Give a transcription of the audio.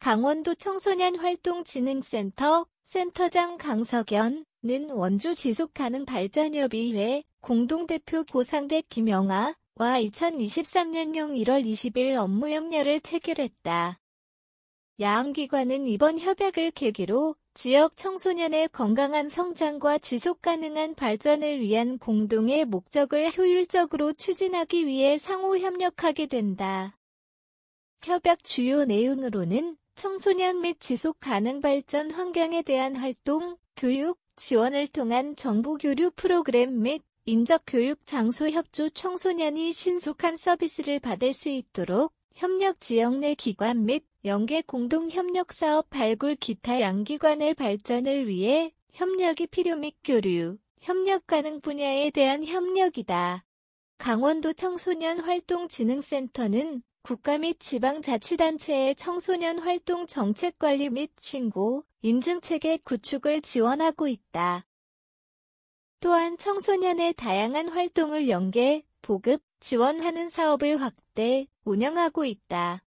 강원도 청소년활동진흥센터 센터장 강석연은 원주 지속가능 발전협의회 공동대표 고상백 김영아와 2 0 2 3년용 1월 20일 업무 협약을 체결했다. 야항기관은 이번 협약을 계기로 지역 청소년의 건강한 성장과 지속가능한 발전을 위한 공동의 목적을 효율적으로 추진하기 위해 상호 협력하게 된다. 협약 주요 내용으로는 청소년 및 지속 가능 발전 환경에 대한 활동, 교육, 지원을 통한 정보 교류 프로그램 및 인적 교육 장소 협조 청소년이 신속한 서비스를 받을 수 있도록 협력 지역 내 기관 및 연계 공동 협력 사업 발굴 기타 양기관의 발전을 위해 협력이 필요 및 교류, 협력 가능 분야에 대한 협력이다. 강원도 청소년활동진흥센터는 국가 및 지방자치단체의 청소년 활동 정책 관리 및 신고, 인증체계 구축을 지원하고 있다. 또한 청소년의 다양한 활동을 연계, 보급, 지원하는 사업을 확대, 운영하고 있다.